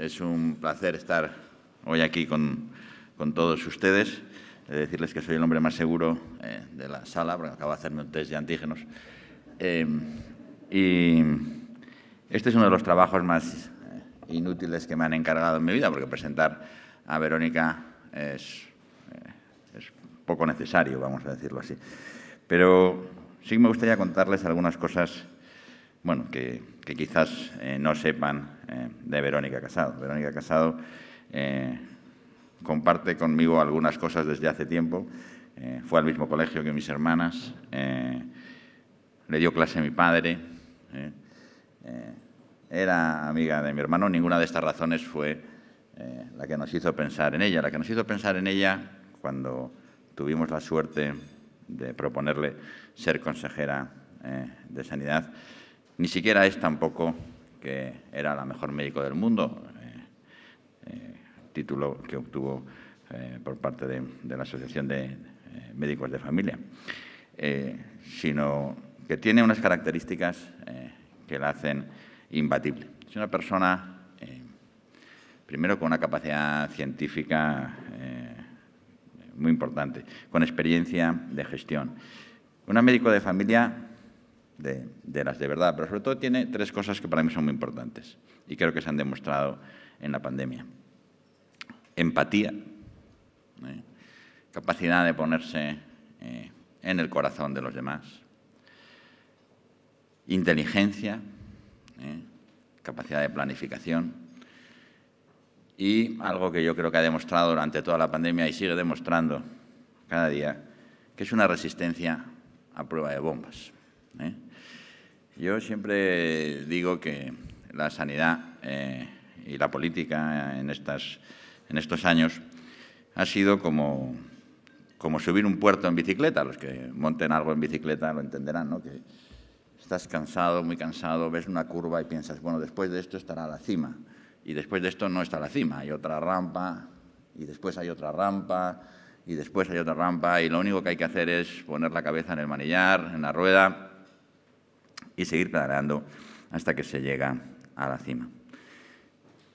Es un placer estar hoy aquí con, todos ustedes. decirles que soy el hombre más seguro eh, de la sala, porque acabo de hacerme un test de antígenos. Eh, y este es uno de los trabajos más eh, inútiles que me han encargado en mi vida, porque presentar a Verónica es, es poco necesario, vamos a decirlo así. Pero sí me gustaría contarles algunas cosas bueno, que, quizás eh, no sepan eh, de Verónica Casado. Verónica Casado eh, comparte conmigo algunas cosas desde hace tiempo. fue al mismo colegio que mis hermanas, le dio clase a mi padre, era amiga de mi hermano. Ninguna de estas razones fue la que nos hizo pensar en ella. La que nos hizo pensar en ella cuando tuvimos la suerte de proponerle ser consejera de Sanidad ni siquiera es tampoco que era la mejor médico del mundo, eh, eh, título que obtuvo eh, por parte de, de, la Asociación de Médicos de Familia, sino que tiene unas características que la hacen imbatible. Es una persona, primero, con una capacidad científica muy importante, con experiencia de gestión. Una médico de familia de, las de verdad, pero sobre todo tiene tres cosas que para mí son muy importantes y creo que se han demostrado en la pandemia. Empatía, ¿eh? capacidad de ponerse eh, en el corazón de los demás, inteligencia, ¿eh? capacidad de planificación y algo que yo creo que ha demostrado durante toda la pandemia y sigue demostrando cada día, que es una resistencia a prueba de bombas. Yo siempre digo que la sanidad eh, y la política en, estas, en estos años ha sido como, subir un puerto en bicicleta. Los que monten algo en bicicleta lo entenderán, ¿no? Que estás cansado, muy cansado, ves una curva y piensas, bueno, después de esto estará la cima. Y después de esto no está la cima. Hay otra rampa, y después hay otra rampa, y después hay otra rampa, y lo único que hay que hacer es poner la cabeza en el manillar, en la rueda, y seguir pedaleando hasta que se llega a la cima.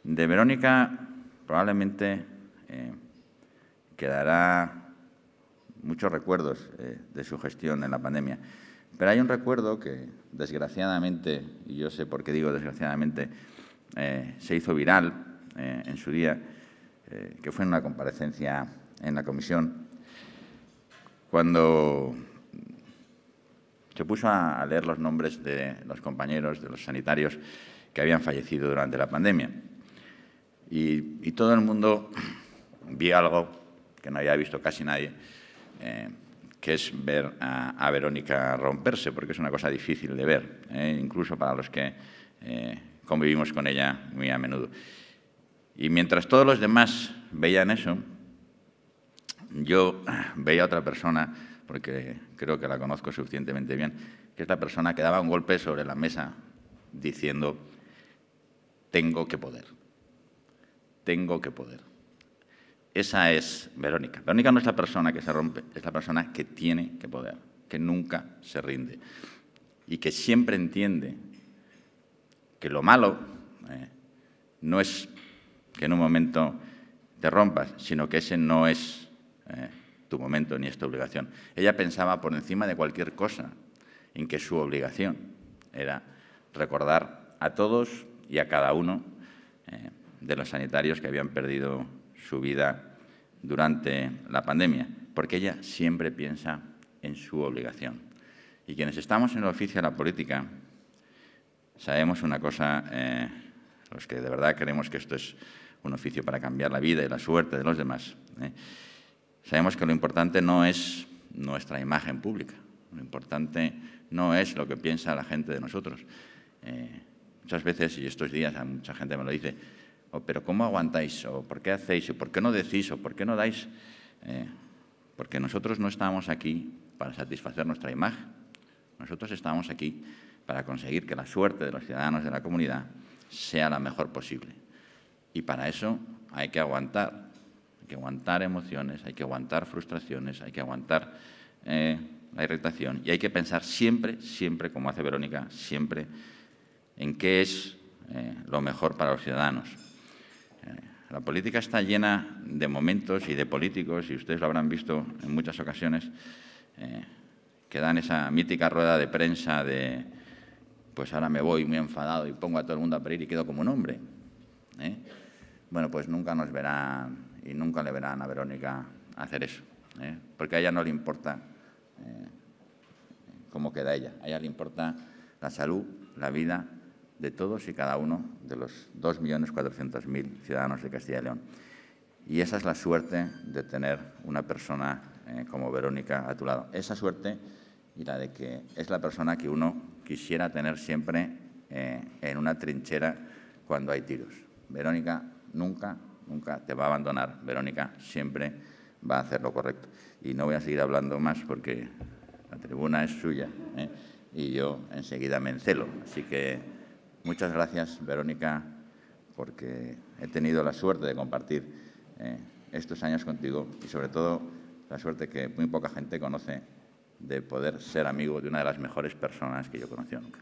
De Verónica probablemente eh, quedará muchos recuerdos eh, de su gestión en la pandemia. Pero hay un recuerdo que, desgraciadamente, y yo sé por qué digo desgraciadamente, eh, se hizo viral en su día, que fue en una comparecencia en la comisión, cuando se puso a, leer los nombres de los compañeros, de los sanitarios que habían fallecido durante la pandemia. Y, todo el mundo vio algo que no había visto casi nadie, eh, que es ver a, Verónica romperse, porque es una cosa difícil de ver, eh, incluso para los que eh, convivimos con ella muy a menudo. Y mientras todos los demás veían eso, yo veía a otra persona porque creo que la conozco suficientemente bien, que es la persona que daba un golpe sobre la mesa diciendo, tengo que poder, tengo que poder. Esa es Verónica. Verónica no es la persona que se rompe, es la persona que tiene que poder, que nunca se rinde y que siempre entiende que lo malo eh, no es que en un momento te rompas, sino que ese no es... Eh, tu momento ni esta obligación. Ella pensaba por encima de cualquier cosa en que su obligación era recordar a todos y a cada uno eh, de los sanitarios que habían perdido su vida durante la pandemia, porque ella siempre piensa en su obligación. Y quienes estamos en el oficio de la política sabemos una cosa, eh, los que de verdad creemos que esto es un oficio para cambiar la vida y la suerte de los demás. Eh, Sabemos que lo importante no es nuestra imagen pública, lo importante no es lo que piensa la gente de nosotros. Eh, muchas veces, y estos días a mucha gente me lo dice, oh, pero ¿cómo aguantáis? ¿O por qué hacéis? ¿O por qué no decís? ¿O por qué no dais? Eh, porque nosotros no estamos aquí para satisfacer nuestra imagen. Nosotros estamos aquí para conseguir que la suerte de los ciudadanos de la comunidad sea la mejor posible. Y para eso hay que aguantar hay que aguantar emociones, hay que aguantar frustraciones, hay que aguantar eh, la irritación y hay que pensar siempre, siempre, como hace Verónica, siempre en qué es eh, lo mejor para los ciudadanos. Eh, la política está llena de momentos y de políticos, y ustedes lo habrán visto en muchas ocasiones, que dan esa mítica rueda de prensa de, pues ahora me voy muy enfadado y pongo a todo el mundo a pedir y quedo como un hombre. Bueno, pues nunca nos verá y nunca le verán a Verónica hacer eso, ¿eh? porque a ella no le importa eh, cómo queda ella, a ella le importa la salud, la vida de todos y cada uno de los 2.400.000 ciudadanos de Castilla y León. Y esa es la suerte de tener una persona eh, como Verónica a tu lado. Esa suerte y la de que es la persona que uno quisiera tener siempre en una trinchera cuando hay tiros. Verónica nunca nunca te va a abandonar. Verónica siempre va a hacer lo correcto. Y no voy a seguir hablando más porque la tribuna es suya ¿eh? y yo enseguida me encelo. Así que muchas gracias, Verónica, porque he tenido la suerte de compartir eh, estos años contigo y sobre todo la suerte que muy poca gente conoce de poder ser amigo de una de las mejores personas que yo conocí nunca.